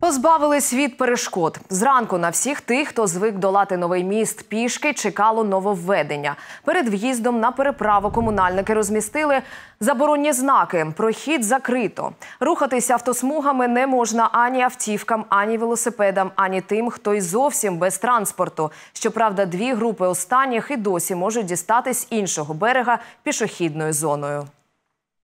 Позбавились від перешкод. Зранку на всіх тих, хто звик долати новий міст пішки, чекало нововведення. Перед в'їздом на переправу комунальники розмістили заборонні знаки. Прохід закрито. Рухатися автосмугами не можна ані автівкам, ані велосипедам, ані тим, хто й зовсім без транспорту. Щоправда, дві групи останніх і досі можуть дістатись іншого берега пішохідною зоною.